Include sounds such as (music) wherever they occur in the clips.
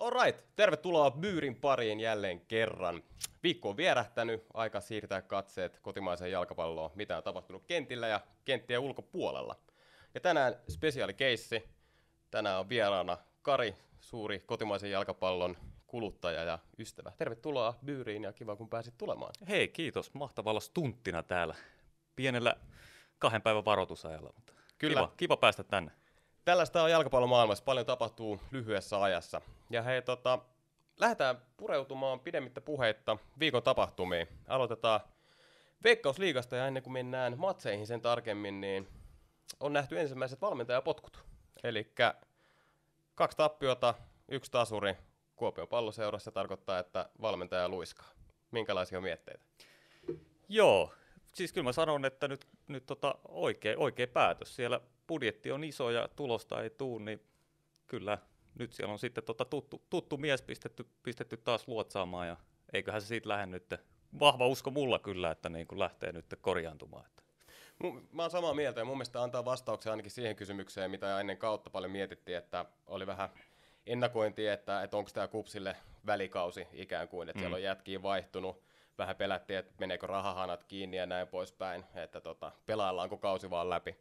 Alright, tervetuloa Myyrin pariin jälleen kerran. Viikko on vierähtänyt, aika siirtää katseet kotimaiseen jalkapalloon, mitä on tapahtunut kentillä ja kenttien ulkopuolella. Ja tänään spesiaalikeissi. Tänään on vieraana Kari, suuri kotimaisen jalkapallon kuluttaja ja ystävä. Tervetuloa Myyriin ja kiva kun pääsit tulemaan. Hei, kiitos. Mahtava olla stunttina täällä. Pienellä kahden päivän varoitusajalla, mutta Kyllä. Kiva, kiva päästä tänne. Tällaista on jalkapallomaailmassa. Paljon tapahtuu lyhyessä ajassa. Ja hei, tota, lähdetään pureutumaan pidemmittä puheitta viikon tapahtumiin. Aloitetaan Veikkausliigasta ja ennen kuin mennään matseihin sen tarkemmin, niin on nähty ensimmäiset valmentajapotkut. Eli kaksi tappiota, yksi tasuri Kuopion palloseurassa tarkoittaa, että valmentaja luiskaa. Minkälaisia mietteitä? Joo, siis kyllä mä sanon, että nyt, nyt tota oikea, oikea päätös. Siellä budjetti on iso ja tulosta ei tule, niin kyllä nyt siellä on sitten tota tuttu, tuttu mies pistetty, pistetty taas luotsaamaan ja eiköhän se siitä lähde nyt. Vahva usko mulla kyllä, että niin kuin lähtee nyt korjaantumaan. Että. Mä oon samaa mieltä ja mun mielestä antaa vastauksia ainakin siihen kysymykseen, mitä ennen kautta paljon mietittiin, että oli vähän ennakointi, että, että onko tämä kupsille välikausi ikään kuin, että mm. siellä on jätkiä vaihtunut, vähän pelättiin, että meneekö rahahanat kiinni ja näin poispäin, että tota, pelaillaanko kausi vaan läpi.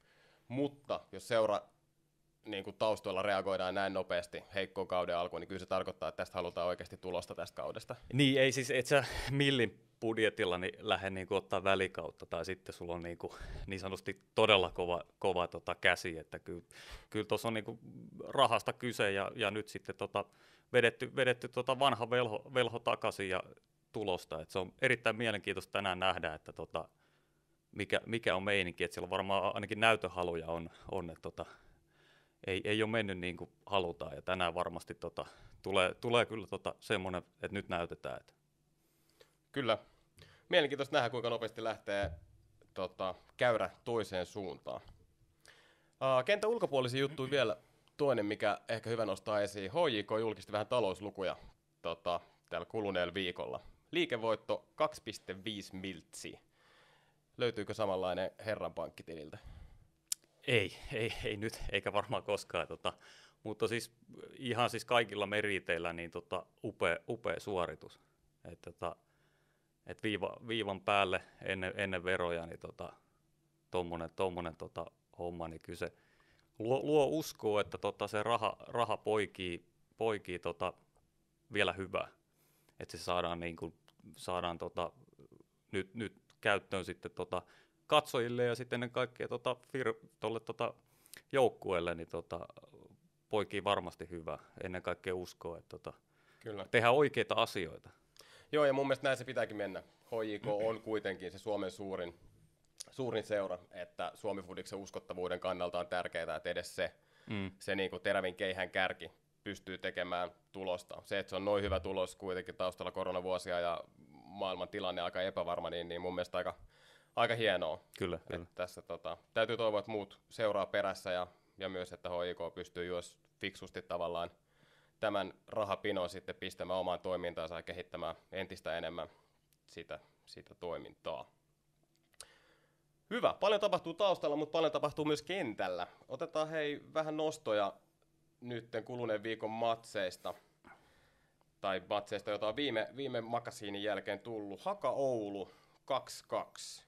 Mutta jos seura niin kuin taustoilla reagoidaan näin nopeasti heikkoon kauden alkuun, niin kyllä se tarkoittaa, että tästä halutaan oikeasti tulosta tästä kaudesta. Niin, ei siis, et sä millin budjetilla niin lähde niin kuin ottaa välikautta, tai sitten sulla on niin, kuin, niin sanotusti todella kova, kova tota käsi, että kyllä, kyllä tuossa on niin kuin rahasta kyse, ja, ja nyt sitten tota vedetty, vedetty tota vanha velho, velho takaisin ja tulosta, että se on erittäin mielenkiintoista tänään nähdä, että tota, mikä, mikä on meininki, että siellä varmaan ainakin näytöhaluja on, on että tota, ei, ei ole mennyt niin kuin halutaan. Ja tänään varmasti tota, tulee, tulee kyllä tota semmoinen, että nyt näytetään. Että. Kyllä. Mielenkiintoista nähdä, kuinka nopeasti lähtee tota, käyrä toiseen suuntaan. Uh, kentän ulkopuolisia juttuja vielä toinen, mikä ehkä hyvä nostaa esiin. HJK julkisti vähän talouslukuja tota, täällä kuluneella viikolla. Liikevoitto 2,5 miltsiä. Löytyykö samanlainen herran pankkitililtä? Ei, ei, ei nyt, eikä varmaan koskaan. Tota, mutta siis ihan siis kaikilla meriteillä niin tota, upea, upea suoritus. Et, tota, et viiva, viivan päälle ennen, ennen veroja, niin tota, tommonen, tommonen tota, homma, niin kyse luo, luo uskoa, että tota, se raha, raha poikii, poikii tota, vielä hyvää. Että se saadaan, niin kuin, saadaan tota, nyt, nyt käyttöön sitten tota, katsojille ja sitten ennen kaikkea tuota, fir- tuolle tuota, joukkueelle niin tuota, poikii varmasti hyvä. Ennen kaikkea uskoa, että tuota, Kyllä. tehdään oikeita asioita. Joo, ja mun mielestä näin se pitääkin mennä. HJK mm-hmm. on kuitenkin se Suomen suurin, suurin seura, että suomi Foodiksen uskottavuuden kannalta on tärkeää, että edes se, mm. se niin kuin terävin keihän kärki pystyy tekemään tulosta. Se, että se on noin hyvä tulos kuitenkin taustalla koronavuosia ja maailman tilanne aika epävarma, niin, niin mun mielestä aika aika hienoa. Kyllä, että kyllä. Tässä, tota, täytyy toivoa, että muut seuraa perässä ja, ja myös, että HIK pystyy juos fiksusti tavallaan tämän rahapinon sitten pistämään omaan toimintaansa ja kehittämään entistä enemmän sitä, sitä toimintaa. Hyvä. Paljon tapahtuu taustalla, mutta paljon tapahtuu myös kentällä. Otetaan hei vähän nostoja nytten kuluneen viikon matseista tai matseista, jota on viime, viime makasiinin jälkeen tullut. Haka Oulu 2-2.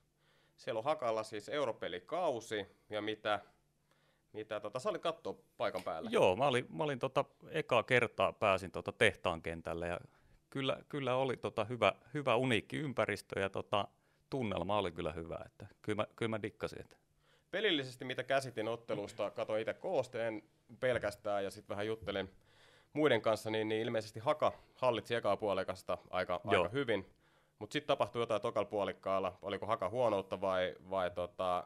Siellä on Hakalla siis europelikausi ja mitä, mitä tota, sä olit katsoa paikan päällä? Joo, mä olin, mä olin tota, ekaa kertaa pääsin tota tehtaan kentälle ja kyllä, kyllä oli tota hyvä, hyvä uniikki ympäristö ja tota, tunnelma oli kyllä hyvä. Että kyllä, mä, kyllä mä dikkasin. Että. Pelillisesti mitä käsitin ottelusta, katsoin itse koosteen pelkästään ja sitten vähän juttelin muiden kanssa, niin, niin ilmeisesti Haka hallitsi ekaa puolekasta aika, aika hyvin. Mutta sitten tapahtui jotain tokalla puolikkaalla, oliko haka huonoutta vai, vai tota,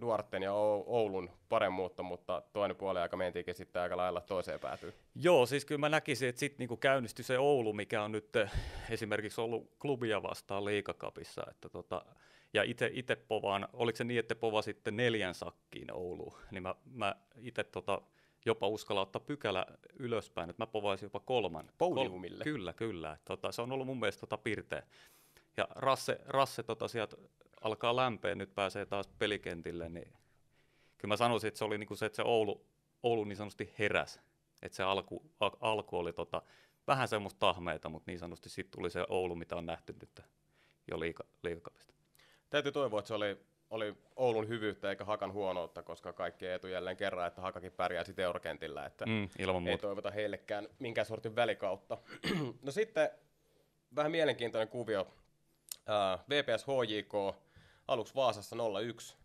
Duarten ja Oulun paremmuutta, mutta toinen puoli aika mentiinkin sitten aika lailla toiseen päätyy. Joo, siis kyllä mä näkisin, että sitten niinku käynnistyi se Oulu, mikä on nyt eh, esimerkiksi ollut klubia vastaan liikakapissa. Että tota, ja itse povaan, oliko se niin, että pova sitten neljän sakkiin Oulu? niin mä, mä itse tota, jopa uskalla ottaa pykälä ylöspäin, että mä povaisin jopa kolman. Podiumille? Kol- kyllä, kyllä. Tota, se on ollut mun mielestä tota pirteä. Ja Rasse, rasse tota, sieltä alkaa lämpeä, nyt pääsee taas pelikentille, niin kyllä mä sanoisin, että se oli niinku se, että se Oulu, Oulu niin sanotusti heräs. Että se alku, a, alku oli tota, vähän semmoista tahmeita, mutta niin sanotusti sitten tuli se Oulu, mitä on nähty nyt jo liika, liikapista. Täytyy toivoa, että se oli oli Oulun hyvyyttä eikä Hakan huonoutta, koska kaikki etu jälleen kerran, että Hakakin pärjää sitten eurokentillä, että mm, ilman muuta. ei toivota heillekään minkään sortin välikautta. (clears throat) no sitten vähän mielenkiintoinen kuvio. Uh, VPS HJK aluksi Vaasassa 0-1,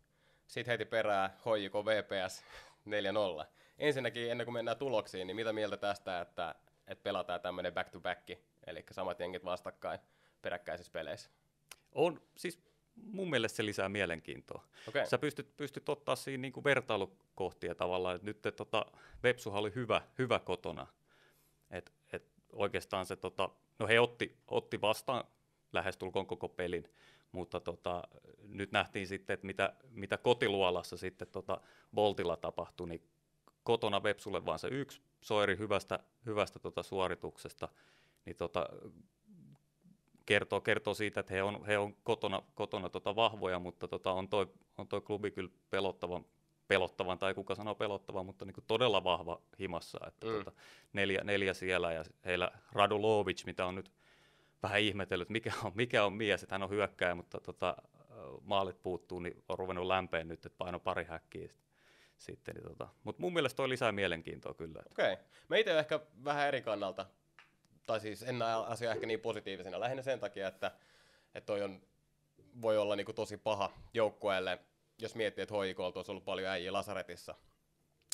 sitten heti perää HJK VPS 4-0. Ensinnäkin ennen kuin mennään tuloksiin, niin mitä mieltä tästä, että, että pelataan tämmöinen back-to-back, eli samat jengit vastakkain peräkkäisissä peleissä? On, siis mun mielestä se lisää mielenkiintoa. Okay. Sä pystyt, pystyt ottaa siinä niinku vertailukohtia tavallaan, että nyt tota, Vepsuha oli hyvä, hyvä kotona. Et, et oikeastaan se, tota, no he otti, otti vastaan lähestulkoon koko pelin, mutta tota, nyt nähtiin sitten, että mitä, mitä kotiluolassa sitten tota Boltilla tapahtui, niin kotona Vepsulle vaan se yksi soiri hyvästä, hyvästä tota suorituksesta, niin tota, kertoo, kertoo siitä, että he on, he on kotona, kotona tota vahvoja, mutta tota, on, toi, on toi klubi kyllä pelottavan, pelottavan tai kuka sanoo pelottavan, mutta niin todella vahva himassa. Että mm. tota, neljä, neljä siellä ja heillä Radulovic, mitä on nyt vähän ihmetellyt, mikä on, mikä on mies, että hän on hyökkäjä, mutta tota, maalit puuttuu, niin on ruvennut lämpeen nyt, että paino pari häkkiä sitten. Niin tota. Mutta mun mielestä toi lisää mielenkiintoa kyllä. Okei. Okay. Meitä ehkä vähän eri kannalta tai siis en näe asiaa ehkä niin positiivisena, lähinnä sen takia, että, että toi on, voi olla niin kuin tosi paha joukkueelle, jos miettii, että HIK on ollut paljon äijä lasaretissa,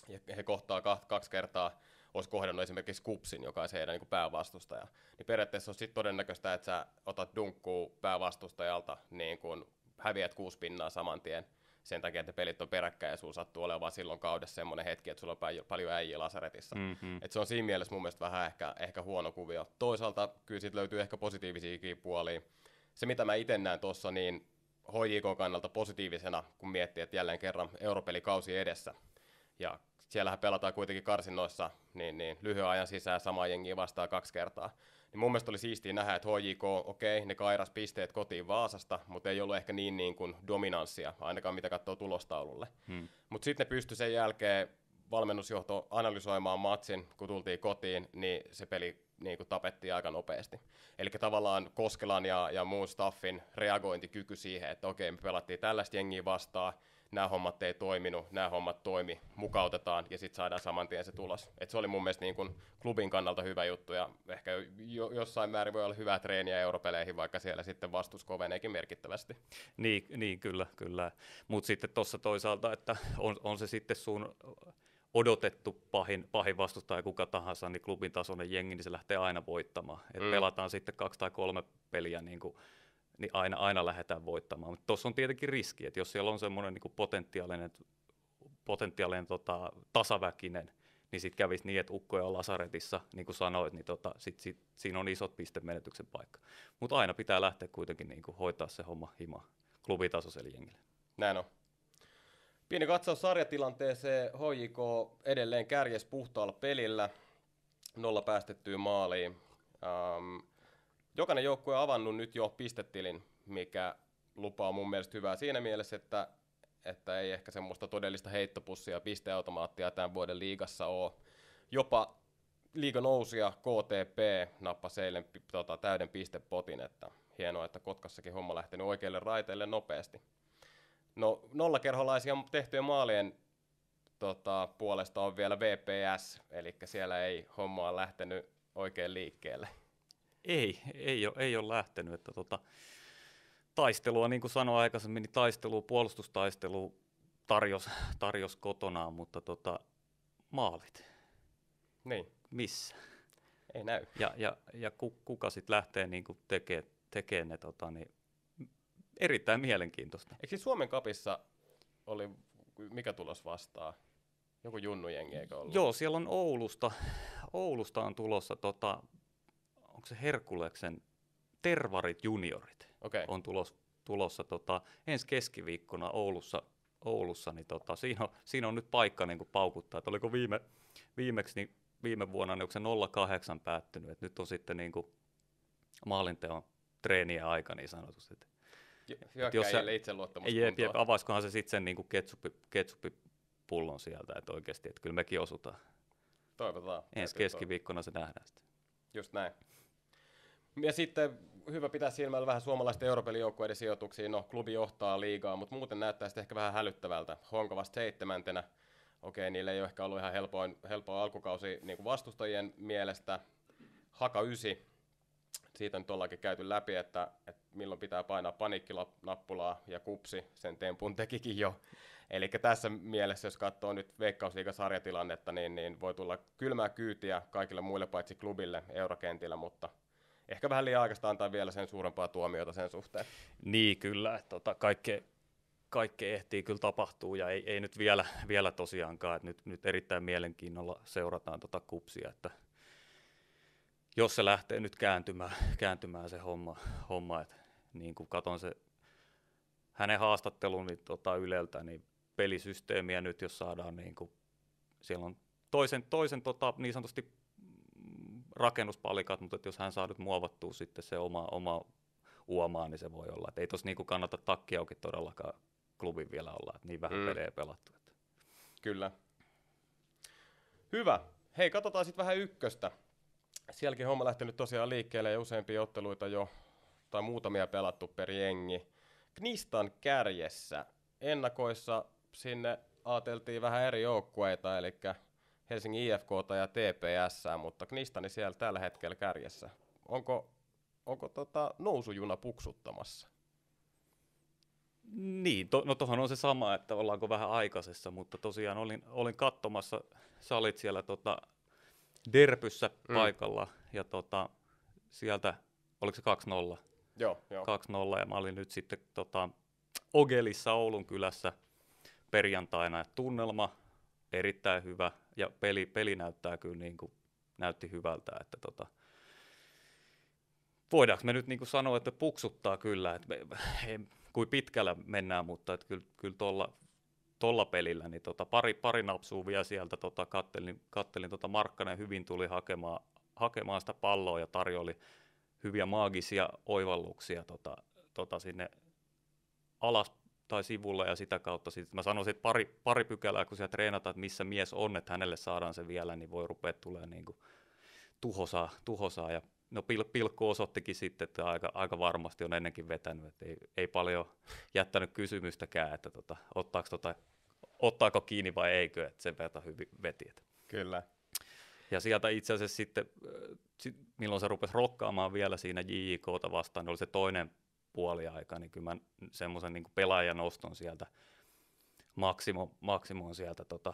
ja he kohtaa kaksi kertaa, olisi kohdannut esimerkiksi Kupsin, joka on heidän niin päävastustaja, niin periaatteessa on sitten todennäköistä, että sä otat dunkkuu päävastustajalta, niin kun häviät kuusi pinnaa saman tien, sen takia, että pelit on peräkkäin ja sulla sattuu olemaan silloin kaudessa semmoinen hetki, että sulla on paljon äijä lasaretissa. Mm-hmm. Et se on siinä mielessä mun mielestä vähän ehkä, ehkä huono kuvio. Toisaalta kyllä siitä löytyy ehkä positiivisiakin puolia. Se, mitä mä itse näen tuossa, niin HJK kannalta positiivisena, kun miettii, että jälleen kerran europelikausi edessä. Ja siellähän pelataan kuitenkin karsinnoissa niin, niin lyhyen ajan sisään sama jengi vastaa kaksi kertaa. Niin mun mielestä oli siistiä nähdä, että HJK, okei, okay, ne kairas pisteet kotiin Vaasasta, mutta ei ollut ehkä niin, niin kuin dominanssia, ainakaan mitä katsoo tulostaululle. Hmm. Mutta sitten ne pystyi sen jälkeen valmennusjohto analysoimaan matsin, kun tultiin kotiin, niin se peli niin kuin tapettiin aika nopeasti. Eli tavallaan Koskelan ja, ja muun staffin reagointikyky siihen, että okei, me pelattiin tällaista jengiä vastaan, nämä hommat ei toiminut, nämä hommat toimi, mukautetaan ja sitten saadaan saman tien se tulos. Et se oli mun mielestä niin kun klubin kannalta hyvä juttu ja ehkä jo, jossain määrin voi olla hyvää treeniä europeleihin, vaikka siellä sitten vastus koveneekin merkittävästi. Niin, niin kyllä, kyllä. Mutta sitten tuossa toisaalta, että on, on se sitten sun odotettu pahin, pahin vastustaja kuka tahansa, niin klubin tasoinen jengi, niin se lähtee aina voittamaan. Et mm. Pelataan sitten kaksi tai kolme peliä niin kuin niin aina, aina lähdetään voittamaan. Mutta tuossa on tietenkin riski, että jos siellä on semmoinen niin potentiaalinen, potentiaalinen tota, tasaväkinen, niin sitten kävisi niin, että ukkoja on lasaretissa, niin kuin sanoit, niin tota, sit, sit, siinä on isot pistemenetyksen paikka. Mutta aina pitää lähteä kuitenkin niin kuin hoitaa se homma hima klubitasoiselle jengille. Näin on. Pieni katsaus sarjatilanteeseen. HJK edelleen kärjes puhtaalla pelillä. Nolla päästettyä maaliin. Um, jokainen joukkue on avannut nyt jo pistetilin, mikä lupaa mun mielestä hyvää siinä mielessä, että, että ei ehkä semmoista todellista heittopussia pisteautomaattia tämän vuoden liigassa ole. Jopa liiganousia KTP nappasi eilen tota, täyden pistepotin, että hienoa, että Kotkassakin homma lähtenyt oikeille raiteille nopeasti. No nollakerholaisia tehtyjä maalien tota, puolesta on vielä VPS, eli siellä ei hommaa lähtenyt oikein liikkeelle. Ei, ei ole, ei ole lähtenyt. Että tota, taistelua, niin kuin sanoin aikaisemmin, niin taistelua, puolustustaistelu tarjos, tarjos kotonaan, mutta tota, maalit. Niin. Missä? Ei näy. Ja, ja, ja kuka sitten lähtee niin tekemään tekee ne, tota, niin erittäin mielenkiintoista. Eikö siis Suomen kapissa oli, mikä tulos vastaa? Joku junnujengi, eikö ollut? Joo, siellä on Oulusta. Oulusta on tulossa tota, onko se Herkuleksen Tervarit juniorit okay. on tulos, tulossa tota, ensi keskiviikkona Oulussa, Oulussa niin tota, siinä, on, siinä, on, nyt paikka niin kuin paukuttaa. että oliko viime, viimeksi niin viime vuonna, niin onko se 08 päättynyt, että nyt on sitten niin kuin maalinteon treeniä aika niin sanotusti. Et, Hyökkäjille et jos sä, avaisikohan se sitten sen niin kuin ketsuppi, ketsuppipullon sieltä, että oikeasti, että kyllä mekin osutaan. Toivotaan. Ensi keskiviikkona se nähdään sitten. Just näin. Ja sitten hyvä pitää silmällä vähän suomalaisten europelijoukkueiden sijoituksia. No, klubi johtaa liigaa, mutta muuten näyttää sitten ehkä vähän hälyttävältä. Honka vasta seitsemäntenä. Okei, niillä ei ole ehkä ollut ihan helpoin, helpoin alkukausi niin kuin vastustajien mielestä. Haka 9. Siitä nyt ollaankin käyty läpi, että, että milloin pitää painaa paniikkinappulaa ja kupsi, sen tempun tekikin jo. Eli tässä mielessä, jos katsoo nyt veikkausliigasarjatilannetta, niin, niin voi tulla kylmää kyytiä kaikille muille paitsi klubille eurokentillä, mutta – ehkä vähän liian aikaista antaa vielä sen suurempaa tuomiota sen suhteen. Niin, kyllä. Että tota, kaikkea, kaikkea ehtii kyllä tapahtuu ja ei, ei nyt vielä, vielä tosiaankaan. Että nyt, nyt erittäin mielenkiinnolla seurataan tota kupsia, että jos se lähtee nyt kääntymään, kääntymään se homma, homma että niin kuin katon se hänen haastattelun niin tota Yleltä, niin pelisysteemiä nyt, jos saadaan niin kuin, siellä on toisen, toisen tota, niin sanotusti rakennuspalikat, mutta että jos hän saa nyt muovattua sitten se oma, oma uomaa, niin se voi olla. Et ei tuossa niinku kannata takki auki todellakaan klubin vielä olla, että niin vähän mm. pelejä pelattu. Että. Kyllä. Hyvä. Hei, katsotaan sitten vähän ykköstä. Sielläkin homma lähtenyt tosiaan liikkeelle ja useampia otteluita jo, tai muutamia pelattu per jengi. Knistan kärjessä. Ennakoissa sinne ajateltiin vähän eri joukkueita, eli Helsingin IFK ja TPS, mutta Knistani siellä tällä hetkellä kärjessä. Onko, onko tota nousujuna puksuttamassa? Niin, to, no tuohon on se sama, että ollaanko vähän aikaisessa, mutta tosiaan olin, olin katsomassa olit siellä tota, Derpyssä mm. paikalla ja tota, sieltä, oliko se 2-0? Joo, joo. 2-0 ja mä olin nyt sitten tota, Ogelissa Oulun kylässä perjantaina. Tunnelma erittäin hyvä, ja peli, peli näyttää kyllä niin kuin, näytti hyvältä, että tota, voidaanko me nyt niin kuin sanoa, että puksuttaa kyllä, että me, (laughs) ei, kuin pitkällä mennään, mutta että kyllä, kyllä tuolla tolla pelillä, niin tota, pari, pari napsuu vielä sieltä tota, kattelin, kattelin tota Markkanen hyvin tuli hakemaan, hakemaan sitä palloa ja tarjoili hyviä maagisia oivalluksia tota, tota sinne alas tai sivulla ja sitä kautta sit mä sanoisin, että pari, pari pykälää, kun siellä treenataan, että missä mies on, että hänelle saadaan se vielä, niin voi rupea tulemaan niin kuin tuhosaa, tuhosaa. Ja no pil, Pilkku osoittikin sitten, että aika, aika varmasti on ennenkin vetänyt, että ei, ei paljon jättänyt kysymystäkään, että tota, ottaako tota, ottaako kiinni vai eikö, että sen verran hyvin veti. Että. Kyllä. Ja sieltä itse asiassa sitten, äh, milloin se rupesi rokkaamaan vielä siinä JJKta vastaan, niin oli se toinen puoliaika, niin kyllä mä semmoisen niin pelaajan oston sieltä maksimo, maksimoon sieltä tota,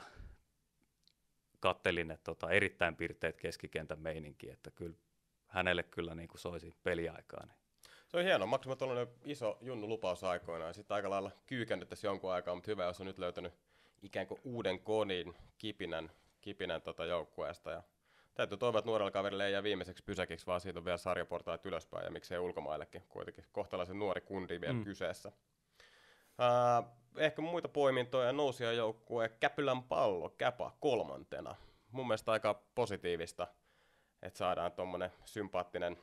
kattelin, että tota, erittäin pirteet keskikentän meininki, että kyllä hänelle kyllä niin kuin soisi peliaikaa. Niin. Se on hieno. Maksimo tuollainen iso junnu lupaus aikoinaan. Sitten aika lailla kyykännyt tässä jonkun aikaa, mutta hyvä, jos on nyt löytänyt ikään kuin uuden konin kipinän, kipinän tota joukkueesta. Ja täytyy toivoa, että nuorella kaverilla ei jää viimeiseksi pysäkiksi, vaan siitä on vielä sarjaportaat ylöspäin ja miksei ulkomaillekin. Kuitenkin kohtalaisen nuori kundi vielä mm. kyseessä. Uh, ehkä muita poimintoja nousia joukkue, Käpylän pallo, Käpa kolmantena. Mun mielestä aika positiivista, että saadaan tuommoinen sympaattinen,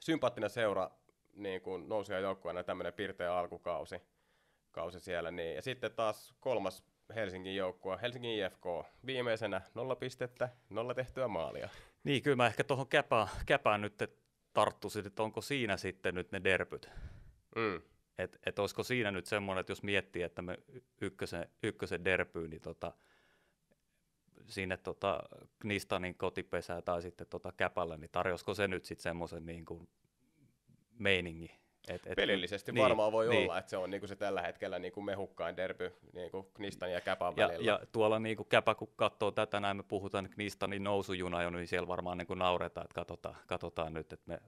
sympaattinen seura niin kuin joukkueena, tämmöinen pirteä alkukausi kausi siellä. Niin. Ja sitten taas kolmas Helsingin joukkoa, Helsingin IFK, viimeisenä nolla pistettä, nolla tehtyä maalia. Niin, kyllä mä ehkä tuohon käpään, käpään nyt tarttuisin, että onko siinä sitten nyt ne derpyt. Mm. Että et olisiko siinä nyt semmoinen, että jos miettii, että me ykkösen, ykkösen derbyyn, niin tota, sinne tota Knistanin kotipesää tai sitten tota Käpällä, niin tarjosko se nyt sitten semmoisen niin kuin meiningin et, et, Pelillisesti niin, varmaan voi niin. olla, että se on niin kuin se tällä hetkellä niin kuin mehukkain derby niin kuin Knistan ja Käpän ja, välillä. Ja tuolla niin kuin Käpä, kun katsoo tätä näin, me puhutaan Knistanin niin nousujuna jo, niin siellä varmaan niin kuin nauretaan, että katsotaan, katsotaan nyt, että me,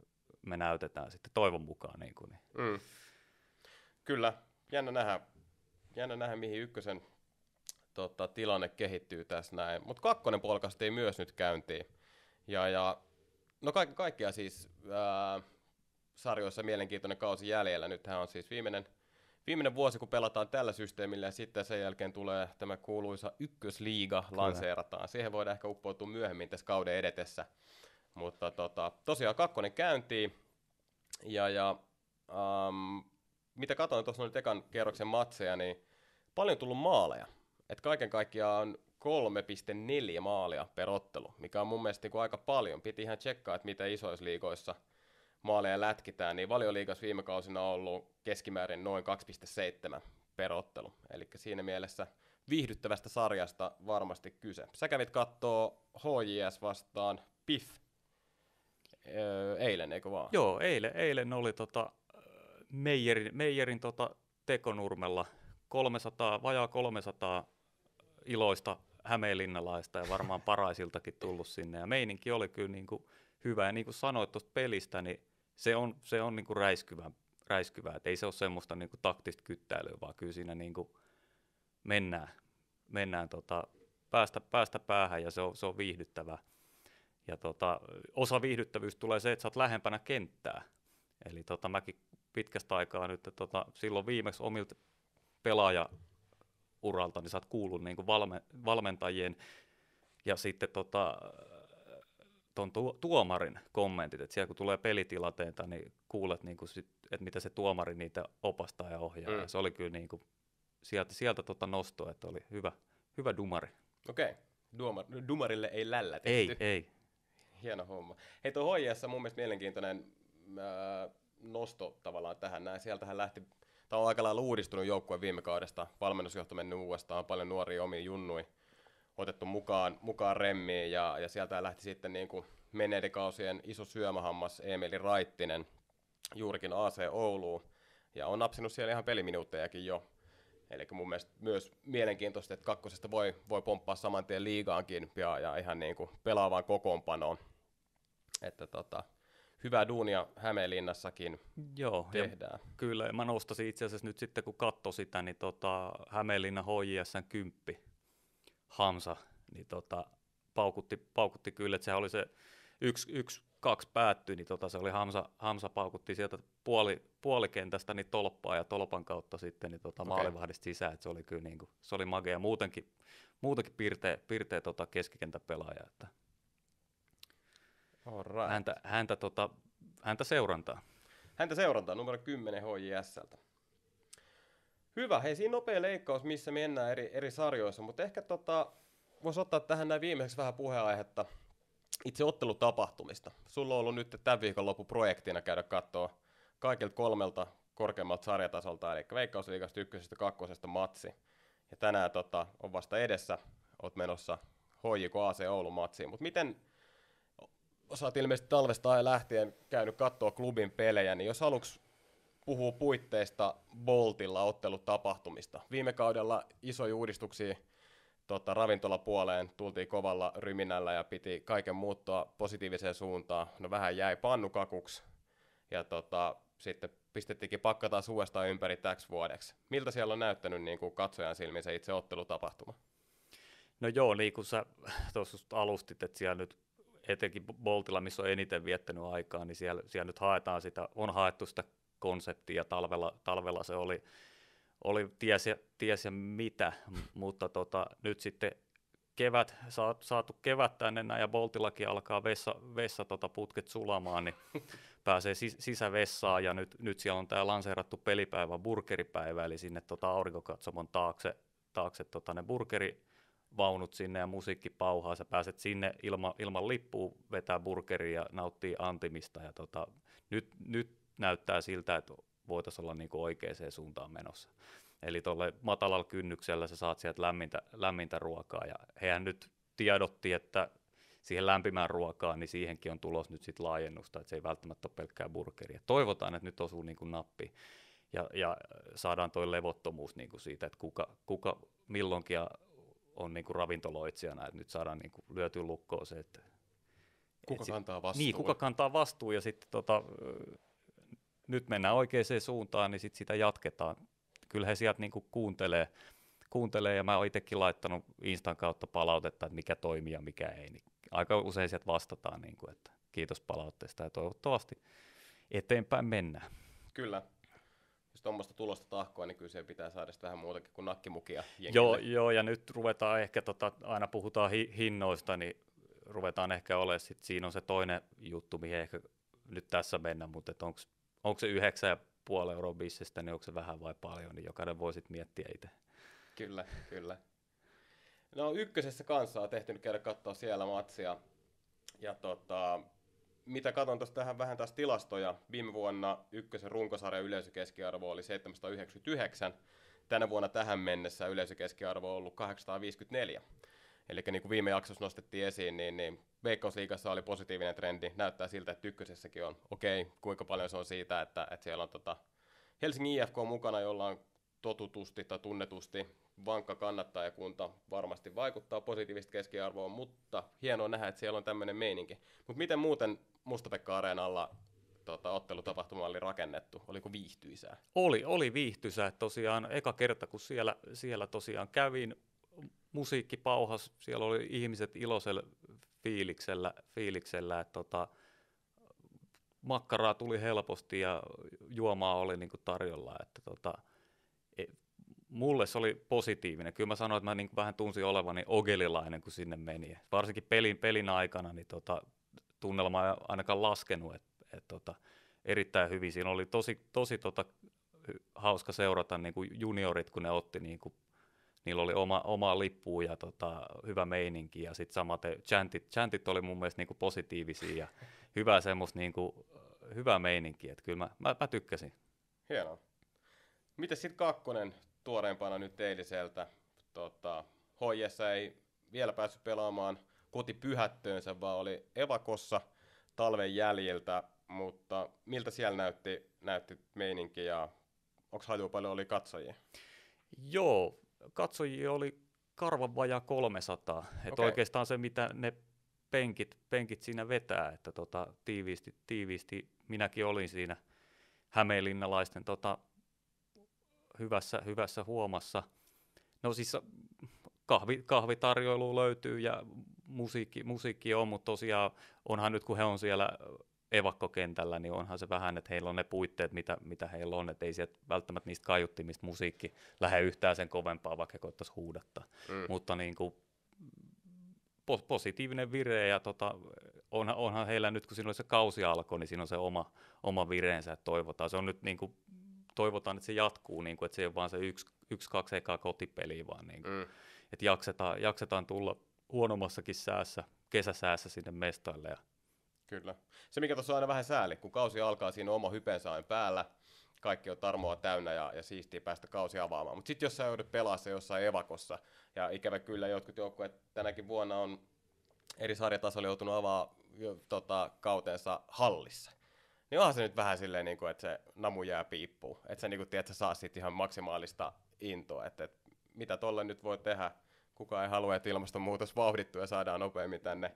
me näytetään sitten toivon mukaan. Niin kuin, niin. Mm. Kyllä, jännä nähdä, jännä nähdä mihin ykkösen tota, tilanne kehittyy tässä näin. Mutta kakkonen polkasti myös nyt käyntiin. Ja, ja, no kaiken kaikkiaan siis... Ää, sarjoissa mielenkiintoinen kausi jäljellä. Nythän on siis viimeinen, viimeinen vuosi, kun pelataan tällä systeemillä, ja sitten sen jälkeen tulee tämä kuuluisa ykkösliiga Kyllä. lanseerataan. Siihen voidaan ehkä uppoutua myöhemmin tässä kauden edetessä. Mutta tota, tosiaan kakkonen käyntiin, ja, ja ähm, mitä katsoin tuossa nyt ekan kierroksen matseja, niin paljon tullut maaleja. Et kaiken kaikkiaan on 3,4 maalia per ottelu, mikä on mun mielestä niin aika paljon. Piti ihan tsekkaa, että mitä isoissa liigoissa – maaleja lätkitään, niin valioliigas viime kausina on ollut keskimäärin noin 2,7 perottelu. Eli siinä mielessä viihdyttävästä sarjasta varmasti kyse. Sä kävit kattoo HJS vastaan PIF öö, eilen, eikö vaan? Joo, eilen, eilen oli tota Meijerin, Meijerin tota tekonurmella 300, vajaa 300 iloista hämeenlinnalaista ja varmaan paraisiltakin tullut sinne. Ja meininki oli kyllä niin kuin hyvä. Ja niin kuin sanoit tuosta pelistä, niin se on, se on niin kuin räiskyvä, räiskyvää, että ei se ole semmoista niin kuin taktista kyttäilyä, vaan kyllä siinä niin kuin mennään, mennään tota, päästä, päästä päähän ja se on, se on viihdyttävää. Ja tota, osa viihdyttävyys tulee se, että sä oot lähempänä kenttää. Eli tota, mäkin pitkästä aikaa nyt, että tota, silloin viimeksi omilta pelaaja uralta, niin sä oot kuullut niin kuin valme, valmentajien ja sitten tota, ton tu- tuomarin kommentit, että siellä kun tulee pelitilanteita, niin kuulet, niin kuin että mitä se tuomari niitä opastaa ja ohjaa. Mm. Ja se oli kyllä niin kuin sieltä, sieltä tota nosto, että oli hyvä, hyvä dumari. Okei, okay. dumarille ei lällä tehty. Ei, ei. Hieno homma. Hei, tuo HJS mun mielestä mielenkiintoinen äh, nosto tavallaan tähän. Näin. Sieltähän lähti, tämä on aika lailla uudistunut joukkue viime kaudesta, valmennusjohto mennyt uudestaan, paljon nuoria omiin junnui otettu mukaan, mukaan remmiin ja, ja sieltä lähti sitten niin kuin menneiden kausien iso syömähammas Emeli Raittinen juurikin AC Ouluun ja on napsinut siellä ihan peliminuuttejakin jo. Eli mun mielestä myös mielenkiintoista, että kakkosesta voi, voi pomppaa saman tien liigaankin ja, ja ihan niin kuin pelaavaan kokoonpanoon. Että tota, hyvää duunia Hämeenlinnassakin Joo, tehdään. Ja kyllä, ja mä nostasin itse asiassa nyt sitten, kun katso sitä, niin tota, Hämeenlinnan HJSn kymppi. Hamsa, niin tota, paukutti, paukutti kyllä, että sehän oli se yksi, yksi kaksi päättyi, niin tota, se oli Hamsa, Hamsa paukutti sieltä puoli, puolikentästä niin tolppaa ja tolpan kautta sitten niin tota, okay. maalivahdista sisään, että se oli kyllä niin kuin, se oli magea muutenkin, muutenkin pirteä, pirteä tota, keskikentäpelaaja, että häntä, häntä, tota, häntä seurantaa. Häntä seurantaa numero 10 HJSltä. Hyvä, hei siinä nopea leikkaus, missä mennään eri, eri sarjoissa, mutta ehkä tota, voisi ottaa tähän näin viimeiseksi vähän puheenaihetta itse ottelutapahtumista. Sulla on ollut nyt tämän loppu projektina käydä katsoa kaikilta kolmelta korkeammalta sarjatasolta, eli Veikkausliigasta ykkösestä, kakkosesta matsi. Ja tänään tota, on vasta edessä, oot menossa HJK AC Oulu matsiin. Mutta miten, osaat ilmeisesti talvesta lähtien käynyt katsoa klubin pelejä, niin jos haluksi puhuu puitteista Boltilla ottelutapahtumista. Viime kaudella isoja uudistuksia tota, ravintolapuoleen, tultiin kovalla ryminällä ja piti kaiken muuttaa positiiviseen suuntaan. No vähän jäi pannukakuksi ja tota, sitten pistettiinkin pakka taas uudestaan ympäri täksi vuodeksi. Miltä siellä on näyttänyt niin kuin katsojan silmin se itse ottelutapahtuma? No joo, niin kuin sä tuossa alustit, että siellä nyt etenkin Boltilla, missä on eniten viettänyt aikaa, niin siellä, siellä nyt haetaan sitä, on haettu sitä konsepti ja talvella, talvella se oli, oli ties, ja, ties ja mitä, mutta tota, nyt sitten kevät, saatu kevät tänne näin ja Boltillakin alkaa vessa, vessa tota putket sulamaan, niin (laughs) pääsee sis, sisävessaan ja nyt, nyt siellä on tämä lanseerattu pelipäivä, burgeripäivä, eli sinne tota aurinkokatsomon taakse, taakse tota ne burgeri, vaunut sinne ja musiikki pauhaa, sä pääset sinne ilma, ilman lippua vetää burgeria ja nauttii antimista. Ja tota, nyt, nyt näyttää siltä, että voitaisiin olla niin kuin oikeaan suuntaan menossa. Eli tuolle matalalla kynnyksellä sä saat sieltä lämmintä, lämmintä ruokaa, ja hehän nyt tiedotti, että siihen lämpimään ruokaan, niin siihenkin on tulos nyt sitten laajennusta, että se ei välttämättä ole pelkkää burgeria. Toivotaan, että nyt osuu niin kuin nappi ja, ja saadaan tuo levottomuus niin kuin siitä, että kuka, kuka milloinkin on niin kuin ravintoloitsijana, että nyt saadaan niin kuin lyöty lukkoon se, että... Kuka et kantaa vastuun. Niin, kuka kantaa vastuun ja sitten tota, nyt mennään oikeaan suuntaan, niin sit sitä jatketaan. Kyllä he sieltä niin kuuntelee, kuuntelee, ja mä oon itsekin laittanut Instan kautta palautetta, että mikä toimii ja mikä ei. Niin aika usein sieltä vastataan, niin kuin, että kiitos palautteesta ja toivottavasti eteenpäin mennään. Kyllä. Jos tuommoista tulosta tahkoa, niin kyllä se pitää saada sitä vähän muutakin kuin nakkimukia. Jengille. Joo, joo, ja nyt ruvetaan ehkä, tota, aina puhutaan hi- hinnoista, niin ruvetaan ehkä olemaan, sit siinä on se toinen juttu, mihin ehkä nyt tässä mennään, mutta onko onko se yhdeksän ja puoli euroa bissistä, niin onko se vähän vai paljon, niin jokainen voi sitten miettiä itse. Kyllä, kyllä. No ykkösessä kanssa on tehty nyt käydä katsoa siellä matsia. Ja tota, mitä katson tuosta tähän vähän taas tilastoja. Viime vuonna ykkösen runkosarjan yleisökeskiarvo oli 799. Tänä vuonna tähän mennessä yleisökeskiarvo on ollut 854. Eli niin kuin viime jaksossa nostettiin esiin, niin, niin Veikkausliigassa oli positiivinen trendi. Näyttää siltä, että ykkösessäkin on. Okei, okay, kuinka paljon se on siitä, että, että siellä on tota Helsingin IFK mukana, jolla on totutusti tai tunnetusti vankka kannattajakunta varmasti vaikuttaa positiivisesti keskiarvoon, mutta hienoa nähdä, että siellä on tämmöinen meininki. Mutta miten muuten Mustapekka Areenalla tota, ottelutapahtuma oli rakennettu? Oliko viihtyisää? Oli, oli viihtyisää. Tosiaan eka kerta, kun siellä, siellä tosiaan kävin, musiikki pauhas, siellä oli ihmiset iloisella fiiliksellä, fiiliksellä että tota, makkaraa tuli helposti ja juomaa oli niinku tarjolla. Että tota, et, mulle se oli positiivinen. Kyllä mä sanoin, että mä niinku vähän tunsin olevani ogelilainen, kun sinne meni. Varsinkin pelin, pelin aikana niin tota, tunnelma ei ainakaan laskenut. Et, et tota, erittäin hyvin. Siinä oli tosi, tosi tota, hauska seurata niinku juniorit, kun ne otti niinku niillä oli oma, oma lippu ja tota, hyvä meininki ja sitten samaten eh, chantit, chantit oli mun mielestä niinku positiivisia ja hyvä semmos niinku, eh, hyvä meininki, että kyllä mä, mä, mä tykkäsin. Hienoa. Miten sitten kakkonen tuoreempana nyt eiliseltä? Tota, Hoijessa ei vielä päässyt pelaamaan kotipyhättöönsä, vaan oli evakossa talven jäljiltä, mutta miltä siellä näytti, näytti meininki ja onko haju paljon oli katsojia? Joo, katsojia oli karvan vajaa 300. Että okay. Oikeastaan se, mitä ne penkit, penkit siinä vetää, että tota, tiiviisti, tiiviisti minäkin olin siinä hämeenlinnalaisten tota, hyvässä, hyvässä huomassa. No siis kahvi, kahvitarjoilu löytyy ja musiikki, musiikki on, mutta tosiaan onhan nyt kun he on siellä evakkokentällä, niin onhan se vähän, että heillä on ne puitteet, mitä, mitä heillä on, että ei sieltä välttämättä niistä kaiuttimista musiikki lähde yhtään sen kovempaa, vaikka koittaisi huudattaa. Mm. Mutta niin kuin, po- positiivinen vire ja tota, onhan, onhan heillä nyt, kun siinä oli se kausi alkoi, niin siinä on se oma, oma vireensä, että toivotaan. Se on nyt niin kuin, toivotaan, että se jatkuu, niin kuin, että se ei ole vaan se yksi, yksi kaksi ekaa kotipeliä, vaan niin kuin, mm. että jaksetaan, jaksetaan tulla huonommassakin säässä, kesäsäässä sinne mestalle ja Kyllä. Se, mikä tuossa on aina vähän sääli, kun kausi alkaa, siinä oma hypensä aina päällä, kaikki on tarmoa täynnä ja, ja siistiä päästä kausi avaamaan. Mutta sitten jos sä joudut se jossain evakossa, ja ikävä kyllä jotkut joukkueet tänäkin vuonna on eri sarjatasolla joutunut avaa tota, kautensa hallissa, niin onhan se nyt vähän silleen, niin kuin, että se namu jää piippuun. Että sä, niin kuin, tiedät, sä saa siitä ihan maksimaalista intoa, että, että mitä tolle nyt voi tehdä. Kuka ei halua, että ilmastonmuutos vauhdittuu ja saadaan nopeammin tänne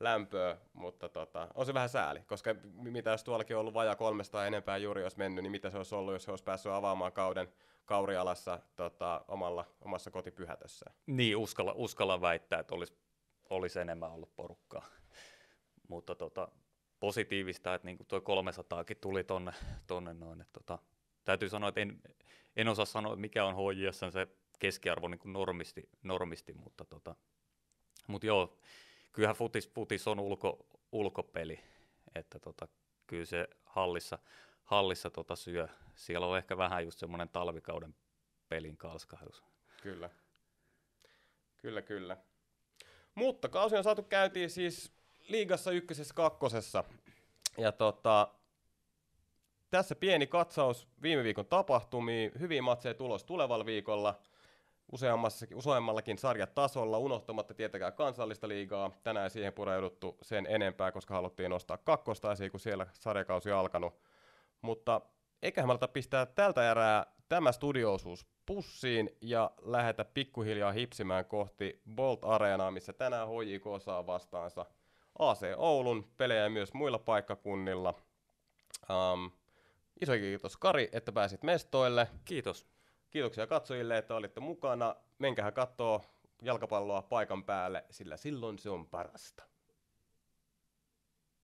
lämpöä, mutta tota, on se vähän sääli, koska mitä jos tuollakin on ollut vajaa 300 enempää juuri olisi mennyt, niin mitä se olisi ollut, jos se olisi päässyt avaamaan kauden kaurialassa tota, omalla, omassa kotipyhätössä. Niin, uskalla, uskalla väittää, että olisi, olisi enemmän ollut porukkaa. mutta tota, positiivista, että niinku tuo 300 tuli tonne, tonne noin. että tota, täytyy sanoa, että en, en osaa sanoa, mikä on HJS se keskiarvo niin normisti, normisti, mutta tota, mutta joo, kyllähän futis, futis on ulko, ulkopeli, että tota, kyllä se hallissa, hallissa tota syö. Siellä on ehkä vähän just semmoinen talvikauden pelin kalskahdus. Kyllä. Kyllä, kyllä. Mutta kausi on saatu käytiin siis liigassa ykkösessä kakkosessa. Ja tota, tässä pieni katsaus viime viikon tapahtumiin. Hyviä matseja tulos tulevalla viikolla useammassakin, useammallakin sarjatasolla, unohtamatta tietenkään kansallista liigaa. Tänään siihen pureuduttu sen enempää, koska haluttiin nostaa esiin, kun siellä sarjakausi alkanut. Mutta eiköhän me pistää tältä erää tämä studiosuus pussiin ja lähetä pikkuhiljaa hipsimään kohti Bolt Areenaa, missä tänään HJK saa vastaansa AC Oulun pelejä myös muilla paikkakunnilla. Um, iso kiitos Kari, että pääsit mestoille. Kiitos. Kiitoksia katsojille, että olitte mukana. Menkähän katsoa jalkapalloa paikan päälle, sillä silloin se on parasta.